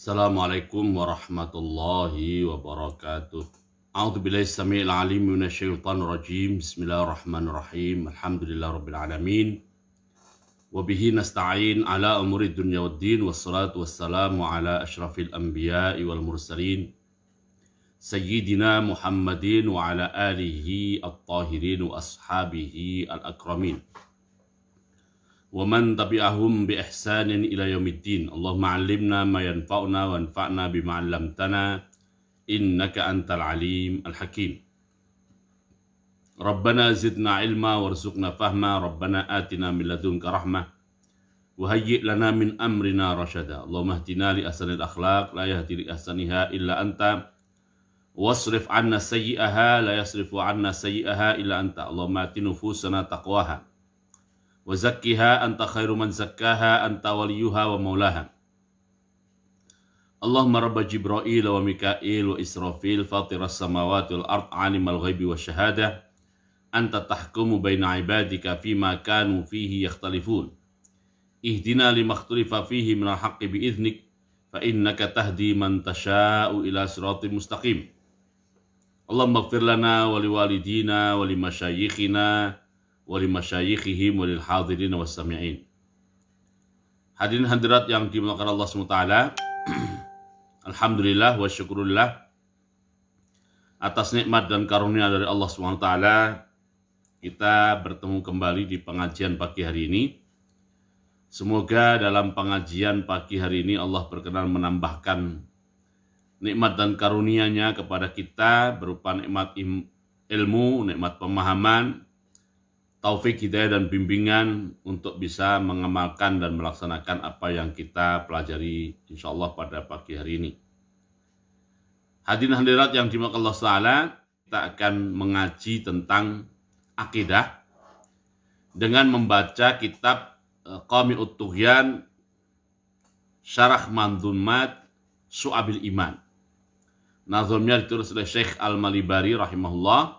السلام عليكم ورحمة الله وبركاته أعوذ بالله السميع العليم من الشيطان الرجيم بسم الله الرحمن الرحيم الحمد لله رب العالمين وبه نستعين على أمور الدنيا والدين والصلاة والسلام على أشرف الأنبياء والمرسلين سيدنا محمدين وعلى آله الطاهرين وأصحابه الأكرمين ومن تبعهم بإحسان إلى يوم الدين اللهم علمنا ما ينفعنا وانفعنا بما علمتنا إنك أنت العليم الحكيم ربنا زدنا علما وارزقنا فهما ربنا آتنا من لدنك رحمة وهيئ لنا من أمرنا رشدا اللهم اهدنا لأحسن الأخلاق لا يهدي لأحسنها إلا أنت واصرف عنا سيئها لا يصرف عنا سيئها إلا أنت اللهم آت نفوسنا تقواها وزكها أنت خير من زكاها أنت وليها ومولاها اللهم رب جبرائيل وميكائيل وإسرافيل فاطر السماوات والأرض عالم الغيب والشهادة أنت تحكم بين عبادك فيما كانوا فيه يختلفون اهدنا لما اختلف فيه من الحق بإذنك فإنك تهدي من تشاء إلى صراط مستقيم اللهم اغفر لنا ولوالدينا ولمشايخنا ولمشايخهم وللحاضرين والسامعين Hadirin hadirat yang dimuliakan Allah SWT Alhamdulillah wa syukurullah Atas nikmat dan karunia dari Allah SWT Kita bertemu kembali di pengajian pagi hari ini Semoga dalam pengajian pagi hari ini Allah berkenan menambahkan nikmat dan karunianya kepada kita berupa nikmat ilmu, nikmat pemahaman, taufik hidayah dan bimbingan untuk bisa mengamalkan dan melaksanakan apa yang kita pelajari insya Allah pada pagi hari ini. Hadirin hadirat yang dimakan Allah Ta'ala, kita akan mengaji tentang akidah dengan membaca kitab eh, Qami Utuhyan Syarah Mandumat Su'abil Iman. nazomnya ditulis oleh Syekh Al-Malibari rahimahullah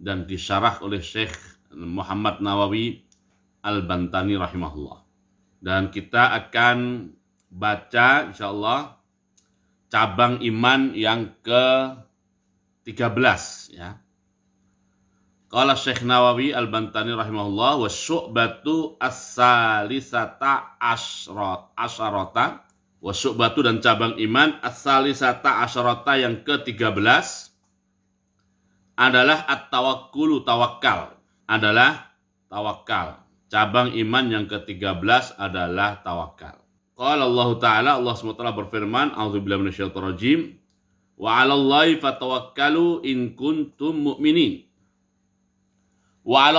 dan disyarah oleh Syekh Muhammad Nawawi Al-Bantani rahimahullah. Dan kita akan baca insya Allah cabang iman yang ke-13 ya. Qala Syekh Nawawi Al-Bantani rahimahullah wa syu'batu as-salisata asyra, asyarata wa syu'batu dan cabang iman as-salisata asyarata yang ke-13 adalah at-tawakkulu tawakal adalah tawakal. Cabang iman yang ke-13 adalah tawakal. Qala Allah Ta'ala, Allah SWT berfirman, A'udzubillah minasyaitonirrajim, Wa Wa'alallahi fatawakkalu in kuntum mu'minin. Wa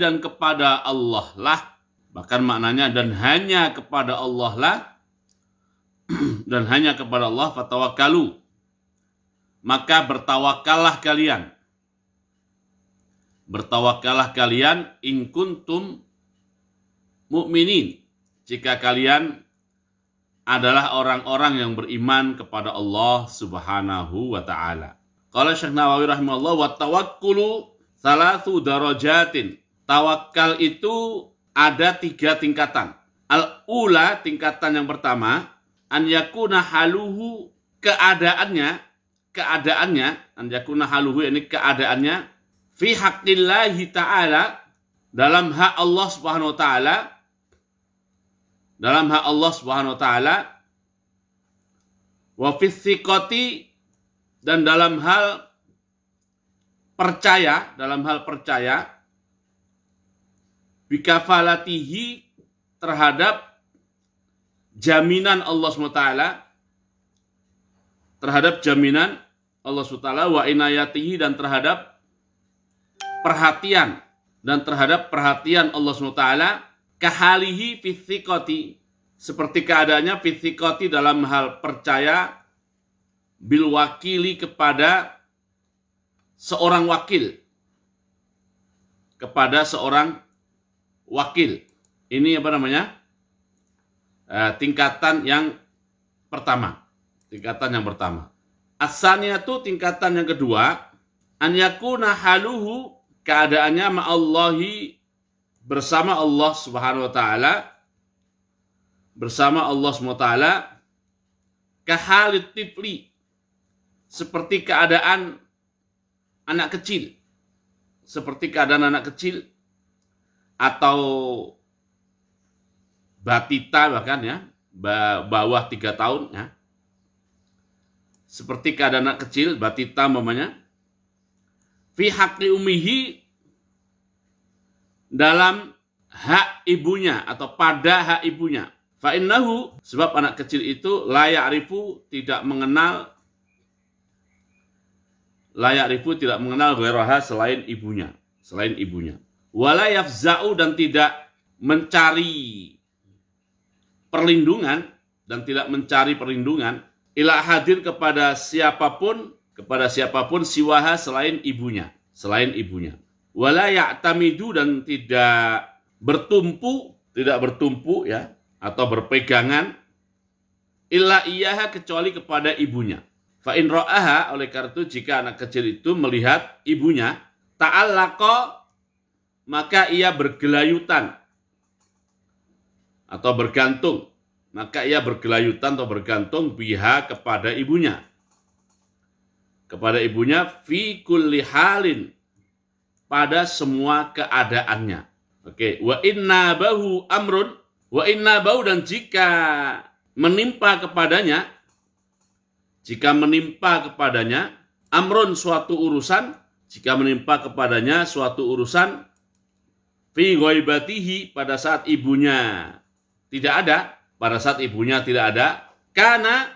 dan kepada Allah lah, bahkan maknanya dan hanya kepada Allah lah, dan hanya kepada Allah fatawakkalu. Maka bertawakallah kalian bertawakallah kalian in kuntum mukminin jika kalian adalah orang-orang yang beriman kepada Allah Subhanahu wa taala. Kalau Syekh Nawawi rahimahullah wa tawakkulu salatu darajatin. Tawakal itu ada tiga tingkatan. Al-ula tingkatan yang pertama an yakuna haluhu keadaannya keadaannya an yakuna haluhu ini keadaannya fi haqqillahi ta'ala dalam hak Allah Subhanahu wa taala dalam hak Allah Subhanahu wa taala wa fisikoti dan dalam hal percaya dalam hal percaya bikafalatihi terhadap jaminan Allah SWT terhadap jaminan Allah SWT wa inayatihi dan terhadap perhatian dan terhadap perhatian Allah SWT kehalihi fisikoti seperti keadaannya fisikoti dalam hal percaya bil wakili kepada seorang wakil kepada seorang wakil ini apa namanya eh, tingkatan yang pertama tingkatan yang pertama asalnya itu tingkatan yang kedua an nahaluhu keadaannya ma'allahi bersama Allah Subhanahu wa taala bersama Allah Subhanahu wa taala kehalitifli seperti keadaan anak kecil seperti keadaan anak kecil atau batita bahkan ya bawah tiga tahun ya seperti keadaan anak kecil batita mamanya fi haqqi umihi dalam hak ibunya atau pada hak ibunya. Fa'innahu, sebab anak kecil itu layak ribu tidak mengenal layak ribu tidak mengenal ghairaha selain ibunya, selain ibunya. walayaf zau dan tidak mencari perlindungan dan tidak mencari perlindungan ila hadir kepada siapapun kepada siapapun siwaha selain ibunya, selain ibunya wala ya'tamidu dan tidak bertumpu, tidak bertumpu ya atau berpegangan illa iyaha kecuali kepada ibunya. Fa in ra'aha oleh karena itu jika anak kecil itu melihat ibunya ta'allaqa maka ia bergelayutan atau bergantung. Maka ia bergelayutan atau bergantung biha kepada ibunya. Kepada ibunya fi kulli halin pada semua keadaannya. Oke, wa inna bahu amrun, wa inna bahu dan jika menimpa kepadanya, jika menimpa kepadanya, amrun suatu urusan, jika menimpa kepadanya suatu urusan, fi ghaibatihi pada saat ibunya tidak ada, pada saat ibunya tidak ada, karena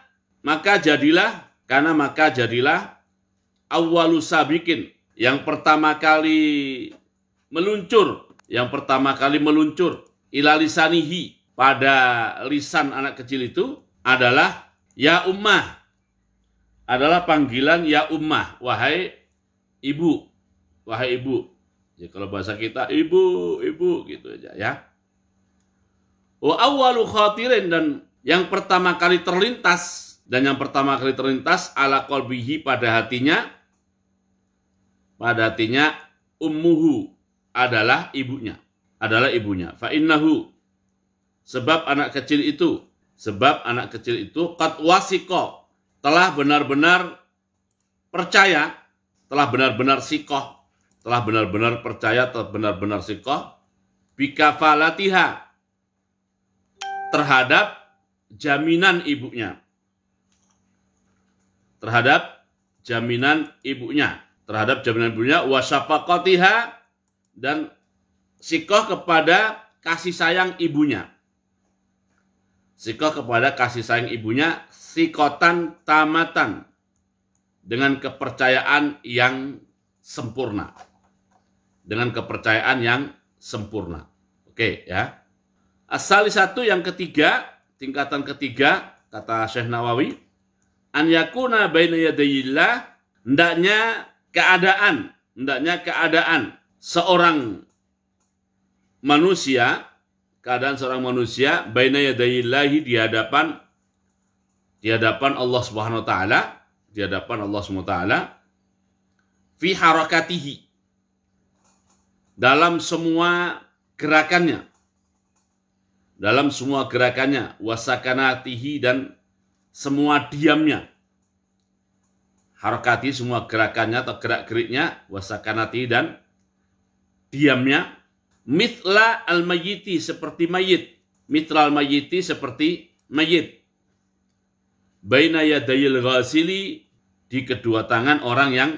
maka jadilah, karena maka jadilah awalu sabikin, yang pertama kali meluncur, yang pertama kali meluncur ilalisanihi pada lisan anak kecil itu adalah ya ummah. Adalah panggilan ya ummah, wahai ibu, wahai ibu. Jadi ya, kalau bahasa kita ibu, ibu gitu aja ya. Wa awwalu khatirin dan yang pertama kali terlintas dan yang pertama kali terlintas ala kolbihi pada hatinya pada artinya ummuhu adalah ibunya adalah ibunya fa innahu sebab anak kecil itu sebab anak kecil itu qad wasiqa telah benar-benar percaya telah benar-benar sikoh telah benar-benar percaya telah benar-benar sikoh bikafalatiha terhadap jaminan ibunya terhadap jaminan ibunya terhadap jaminan ibunya wasafakotiha dan sikoh kepada kasih sayang ibunya sikoh kepada kasih sayang ibunya sikotan tamatan dengan kepercayaan yang sempurna dengan kepercayaan yang sempurna oke ya asal satu yang ketiga tingkatan ketiga kata Syekh Nawawi an yakuna baina hendaknya keadaan, hendaknya keadaan seorang manusia, keadaan seorang manusia baina yadayillahi di hadapan di hadapan Allah Subhanahu wa taala, di hadapan Allah Subhanahu wa taala fi harakatihi dalam semua gerakannya dalam semua gerakannya wasakanatihi dan semua diamnya harokati semua gerakannya atau gerak-geriknya, wasakanati dan diamnya, mitla al-mayyiti seperti mayit, mitla al-mayyiti seperti mayit. Baina yadayil ghasili di kedua tangan orang yang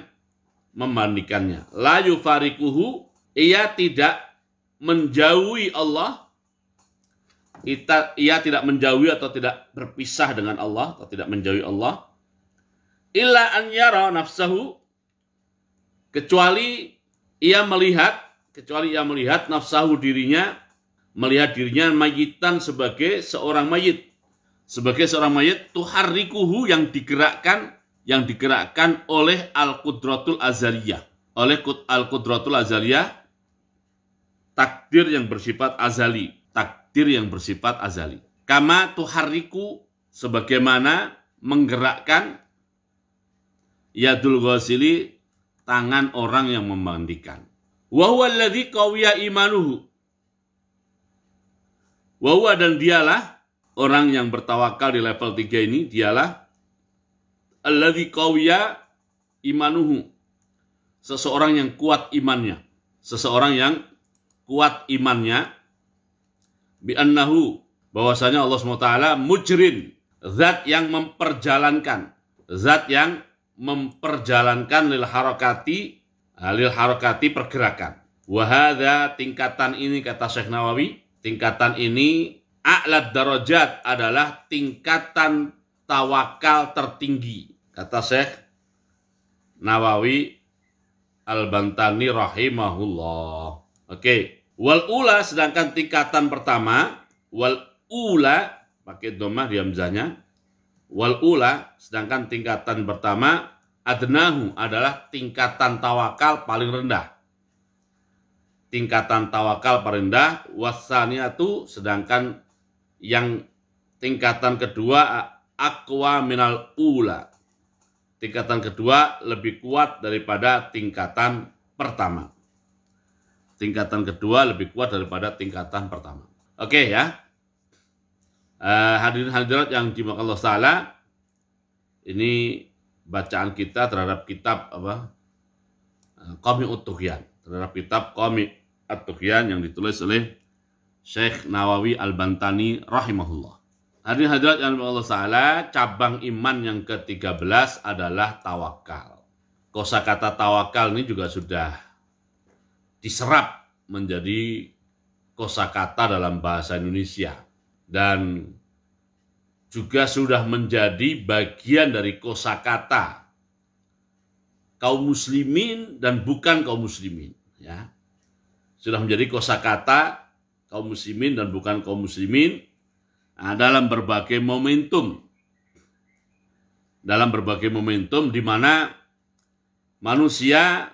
memandikannya. La yufarikuhu, ia tidak menjauhi Allah, ia tidak menjauhi atau tidak berpisah dengan Allah, atau tidak menjauhi Allah, illa an yara nafsahu kecuali ia melihat kecuali ia melihat nafsahu dirinya melihat dirinya mayitan sebagai seorang mayit sebagai seorang mayit tuharrikuhu yang digerakkan yang digerakkan oleh al-qudratul azaliyah oleh al-qudratul azaliyah takdir yang bersifat azali takdir yang bersifat azali kama tuharriku sebagaimana menggerakkan Yadul ghasili tangan orang yang memandikan. Wa huwa alladhi qawiya imanuhu. Wa huwa dan dialah orang yang bertawakal di level 3 ini dialah alladhi qawiya imanuhu. Seseorang yang kuat imannya. Seseorang yang kuat imannya bi annahu bahwasanya Allah SWT mujrin zat yang memperjalankan zat yang memperjalankan lil harokati lil harokati pergerakan. Wahada tingkatan ini kata Syekh Nawawi, tingkatan ini a'lad darajat adalah tingkatan tawakal tertinggi. Kata Syekh Nawawi Al-Bantani rahimahullah. Oke. Wal ula sedangkan tingkatan pertama wal ula pakai domah diamzanya Wal ula, sedangkan tingkatan pertama adnahu adalah tingkatan tawakal paling rendah. Tingkatan tawakal paling rendah wasaniatu sedangkan yang tingkatan kedua Akwa minal ula. Tingkatan kedua lebih kuat daripada tingkatan pertama. Tingkatan kedua lebih kuat daripada tingkatan pertama. Oke okay, ya. Eh, hadirin hadirat yang dimakan Allah Ta'ala, ini bacaan kita terhadap kitab apa? Eh, Qami Utuhyan, terhadap kitab Qami Utuhyan yang ditulis oleh Syekh Nawawi Al-Bantani rahimahullah. Hadirin hadirat yang dimakan Allah Ta'ala, cabang iman yang ke-13 adalah tawakal. Kosa kata tawakal ini juga sudah diserap menjadi kosakata dalam bahasa Indonesia dan juga sudah menjadi bagian dari kosakata kaum muslimin dan bukan kaum muslimin ya sudah menjadi kosakata kaum muslimin dan bukan kaum muslimin nah, dalam berbagai momentum dalam berbagai momentum di mana manusia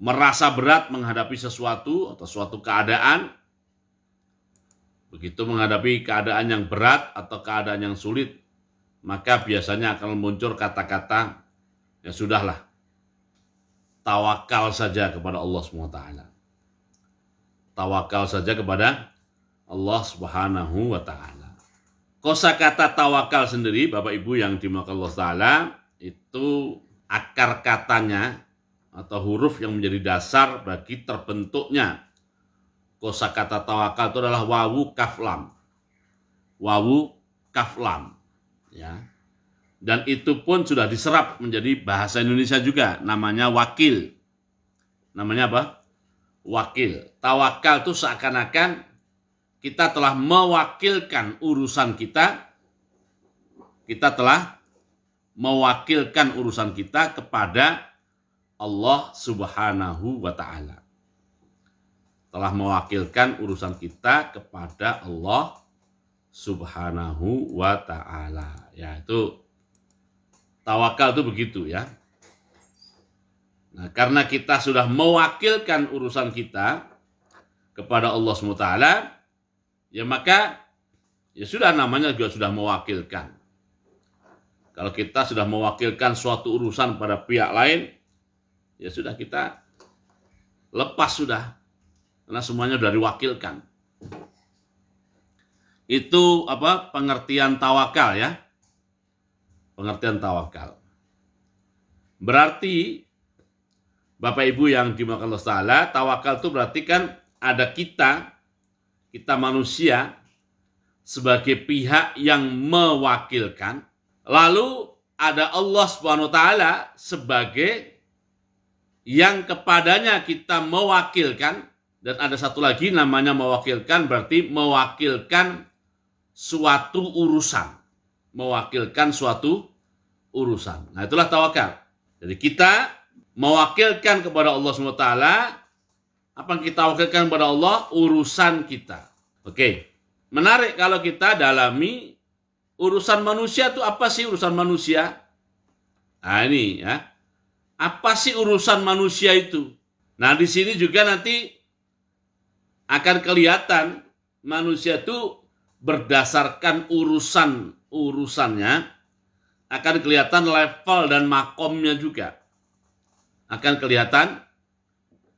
merasa berat menghadapi sesuatu atau suatu keadaan Begitu menghadapi keadaan yang berat atau keadaan yang sulit, maka biasanya akan muncul kata-kata, ya sudahlah, tawakal saja kepada Allah SWT. Tawakal saja kepada Allah Subhanahu wa taala. kata tawakal sendiri Bapak Ibu yang dimakan Allah taala itu akar katanya atau huruf yang menjadi dasar bagi terbentuknya Kosa kata tawakal itu adalah wawu kaflam. Wawu kaflam. Ya. Dan itu pun sudah diserap menjadi bahasa Indonesia juga. Namanya wakil. Namanya apa? Wakil. Tawakal itu seakan-akan kita telah mewakilkan urusan kita. Kita telah mewakilkan urusan kita kepada Allah Subhanahu wa taala telah mewakilkan urusan kita kepada Allah Subhanahu wa taala. Ya, itu tawakal itu begitu ya. Nah, karena kita sudah mewakilkan urusan kita kepada Allah Subhanahu wa taala, ya maka ya sudah namanya juga sudah mewakilkan. Kalau kita sudah mewakilkan suatu urusan pada pihak lain, ya sudah kita lepas sudah karena semuanya sudah diwakilkan. Itu apa pengertian tawakal ya. Pengertian tawakal. Berarti Bapak Ibu yang dimakan Allah Ta'ala, tawakal itu berarti kan ada kita, kita manusia sebagai pihak yang mewakilkan. Lalu ada Allah Subhanahu Ta'ala sebagai yang kepadanya kita mewakilkan dan ada satu lagi namanya mewakilkan berarti mewakilkan suatu urusan. Mewakilkan suatu urusan. Nah itulah tawakal. Jadi kita mewakilkan kepada Allah SWT apa yang kita wakilkan kepada Allah urusan kita. Oke. Menarik kalau kita dalami urusan manusia itu apa sih urusan manusia? Nah ini ya. Apa sih urusan manusia itu? Nah di sini juga nanti akan kelihatan manusia itu berdasarkan urusan urusannya akan kelihatan level dan makomnya juga akan kelihatan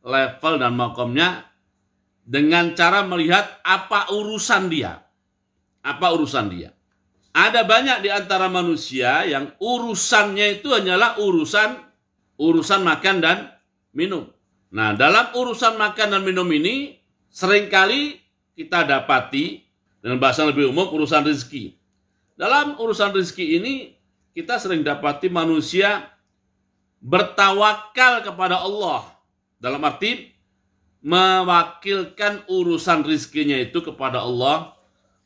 level dan makomnya dengan cara melihat apa urusan dia apa urusan dia ada banyak di antara manusia yang urusannya itu hanyalah urusan urusan makan dan minum. Nah, dalam urusan makan dan minum ini Seringkali kita dapati, dengan bahasa lebih umum, urusan rezeki. Dalam urusan rezeki ini, kita sering dapati manusia bertawakal kepada Allah. Dalam arti, mewakilkan urusan rizkinya itu kepada Allah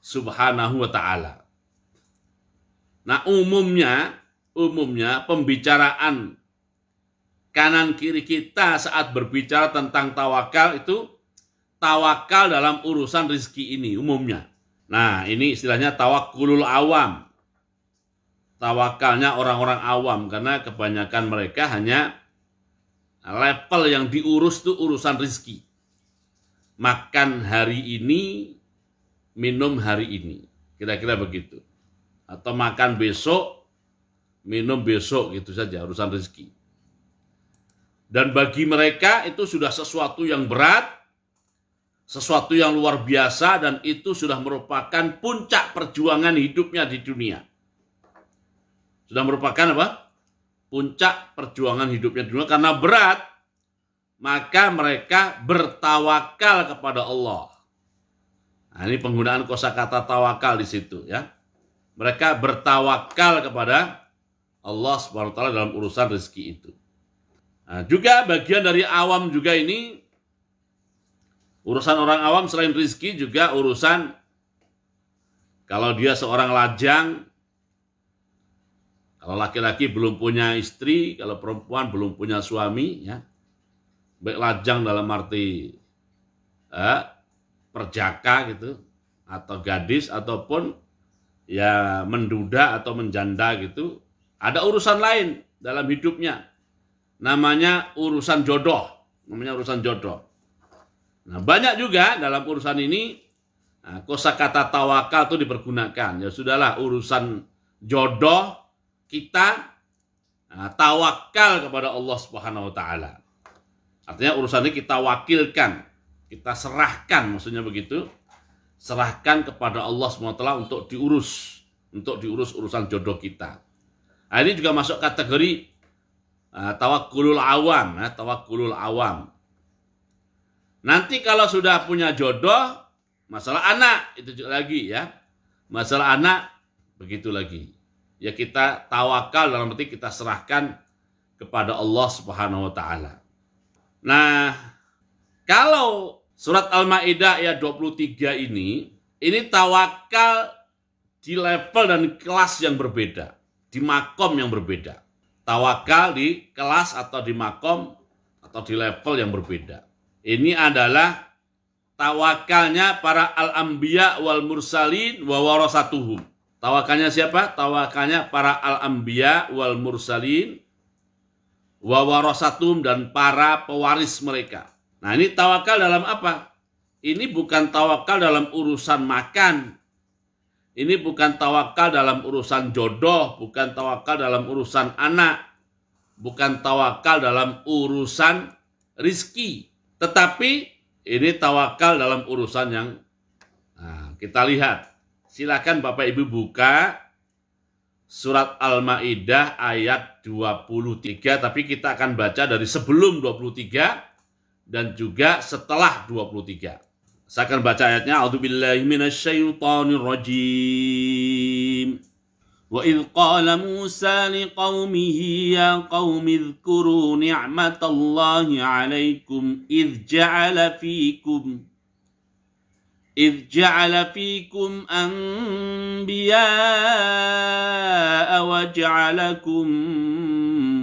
subhanahu wa ta'ala. Nah umumnya, umumnya pembicaraan kanan kiri kita saat berbicara tentang tawakal itu tawakal dalam urusan rizki ini umumnya. Nah, ini istilahnya tawakulul awam. Tawakalnya orang-orang awam karena kebanyakan mereka hanya level yang diurus itu urusan rizki. Makan hari ini, minum hari ini. Kira-kira begitu. Atau makan besok, minum besok gitu saja urusan rizki. Dan bagi mereka itu sudah sesuatu yang berat, sesuatu yang luar biasa dan itu sudah merupakan puncak perjuangan hidupnya di dunia. Sudah merupakan apa? Puncak perjuangan hidupnya di dunia karena berat, maka mereka bertawakal kepada Allah. Nah, ini penggunaan kosakata tawakal di situ ya. Mereka bertawakal kepada Allah Subhanahu wa taala dalam urusan rezeki itu. Nah, juga bagian dari awam juga ini Urusan orang awam selain rizki juga urusan kalau dia seorang lajang, kalau laki-laki belum punya istri, kalau perempuan belum punya suami, ya baik lajang dalam arti eh, perjaka gitu, atau gadis ataupun ya menduda atau menjanda gitu, ada urusan lain dalam hidupnya, namanya urusan jodoh, namanya urusan jodoh. Nah, banyak juga dalam urusan ini nah, kosakata tawakal itu dipergunakan. Ya sudahlah urusan jodoh kita nah, tawakal kepada Allah Subhanahu wa taala. Artinya urusan ini kita wakilkan, kita serahkan maksudnya begitu. Serahkan kepada Allah SWT untuk diurus, untuk diurus urusan jodoh kita. Nah, ini juga masuk kategori uh, tawakulul awam, ya, tawakulul awam. Nanti kalau sudah punya jodoh, masalah anak itu juga lagi ya. Masalah anak begitu lagi. Ya kita tawakal dalam arti kita serahkan kepada Allah Subhanahu wa taala. Nah, kalau surat Al-Maidah ayat 23 ini ini tawakal di level dan kelas yang berbeda, di makom yang berbeda. Tawakal di kelas atau di makom atau di level yang berbeda. Ini adalah tawakalnya para al-anbiya wal mursalin wa warasatuhum. Tawakalnya siapa? Tawakalnya para al-anbiya wal mursalin wa warasatuhum dan para pewaris mereka. Nah, ini tawakal dalam apa? Ini bukan tawakal dalam urusan makan. Ini bukan tawakal dalam urusan jodoh, bukan tawakal dalam urusan anak, bukan tawakal dalam urusan rizki, tetapi ini tawakal dalam urusan yang nah, kita lihat. Silakan Bapak Ibu buka surat Al-Maidah ayat 23 tapi kita akan baca dari sebelum 23 dan juga setelah 23. Saya akan baca ayatnya. A'udzubillahi minasyaitonirrajim. وإذ قال موسى لقومه يا قوم اذكروا نعمة الله عليكم إذ جعل فيكم إذ جعل فيكم أنبياء وجعلكم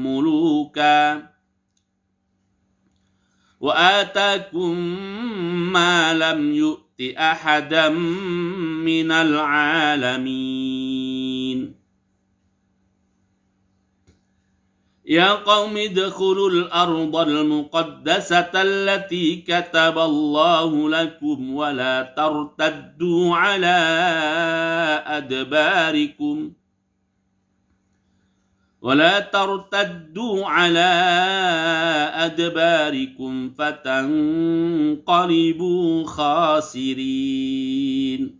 ملوكا وآتاكم ما لم يؤت أحدا من العالمين يا قوم ادخلوا الأرض المقدسة التي كتب الله لكم ولا ترتدوا على أدباركم ولا ترتدوا على أدباركم فتنقلبوا خاسرين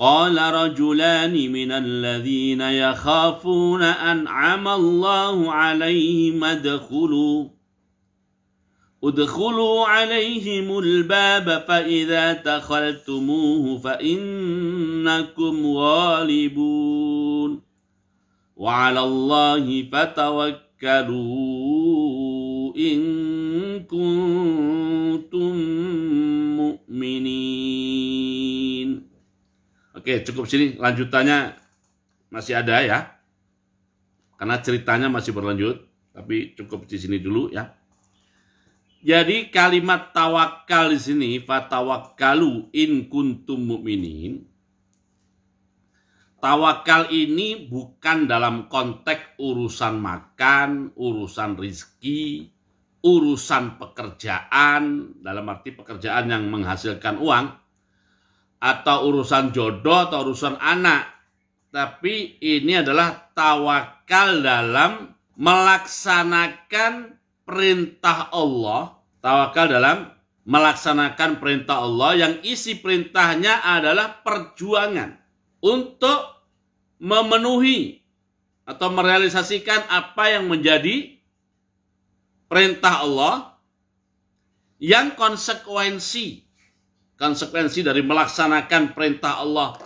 قال رجلان من الذين يخافون أنعم الله عليهم ادخلوا ادخلوا عليهم الباب فإذا دخلتموه فإنكم غالبون وعلى الله فتوكلوا إن كنتم مؤمنين Oke, cukup sini. Lanjutannya masih ada ya. Karena ceritanya masih berlanjut, tapi cukup di sini dulu ya. Jadi kalimat tawakal di sini fatawakkalu in kuntum mu'minin. Tawakal ini bukan dalam konteks urusan makan, urusan rizki, urusan pekerjaan, dalam arti pekerjaan yang menghasilkan uang, atau urusan jodoh atau urusan anak. Tapi ini adalah tawakal dalam melaksanakan perintah Allah. Tawakal dalam melaksanakan perintah Allah yang isi perintahnya adalah perjuangan untuk memenuhi atau merealisasikan apa yang menjadi perintah Allah yang konsekuensi konsekuensi dari melaksanakan perintah Allah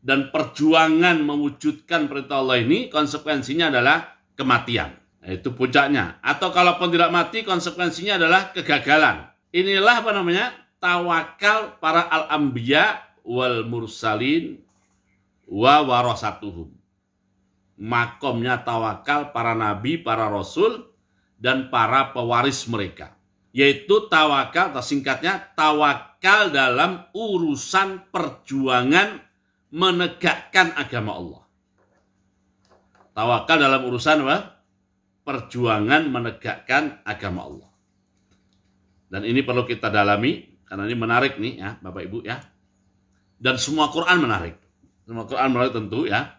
dan perjuangan mewujudkan perintah Allah ini konsekuensinya adalah kematian. Itu puncaknya. Atau kalaupun tidak mati konsekuensinya adalah kegagalan. Inilah apa namanya? Tawakal para al-anbiya wal mursalin wa warasatuhum. Makomnya tawakal para nabi, para rasul, dan para pewaris mereka yaitu tawakal atau singkatnya tawakal dalam urusan perjuangan menegakkan agama Allah. Tawakal dalam urusan apa? Perjuangan menegakkan agama Allah. Dan ini perlu kita dalami karena ini menarik nih ya Bapak Ibu ya. Dan semua Quran menarik. Semua Quran menarik tentu ya.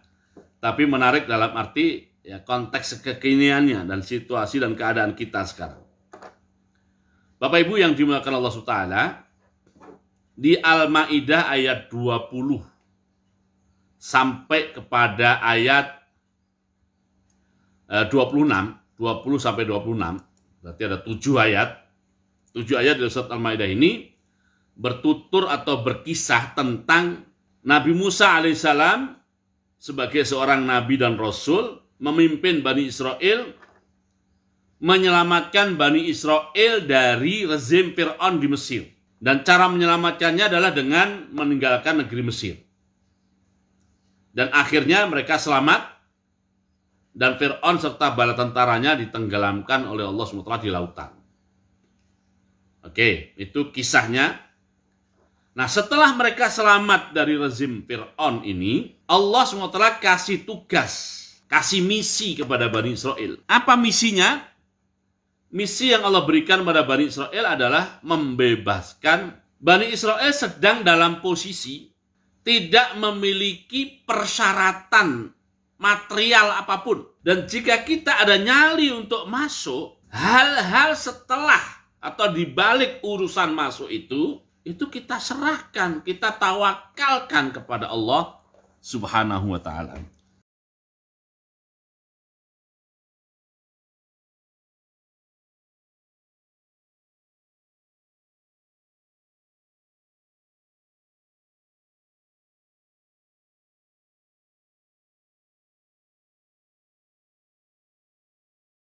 Tapi menarik dalam arti ya konteks kekiniannya dan situasi dan keadaan kita sekarang. Bapak Ibu yang dimuliakan Allah SWT, di Al-Maidah ayat 20 sampai kepada ayat 26, eh, 20 sampai 26, berarti ada tujuh ayat. Tujuh ayat dari surat Al-Maidah ini bertutur atau berkisah tentang Nabi Musa alaihissalam sebagai seorang nabi dan rasul memimpin Bani Israel menyelamatkan Bani Israel dari rezim Fir'aun di Mesir. Dan cara menyelamatkannya adalah dengan meninggalkan negeri Mesir. Dan akhirnya mereka selamat dan Fir'aun serta bala tentaranya ditenggelamkan oleh Allah SWT di lautan. Oke, itu kisahnya. Nah setelah mereka selamat dari rezim Fir'aun ini, Allah SWT kasih tugas, kasih misi kepada Bani Israel. Apa misinya? misi yang Allah berikan pada Bani Israel adalah membebaskan Bani Israel sedang dalam posisi tidak memiliki persyaratan material apapun. Dan jika kita ada nyali untuk masuk, hal-hal setelah atau dibalik urusan masuk itu, itu kita serahkan, kita tawakalkan kepada Allah subhanahu wa ta'ala.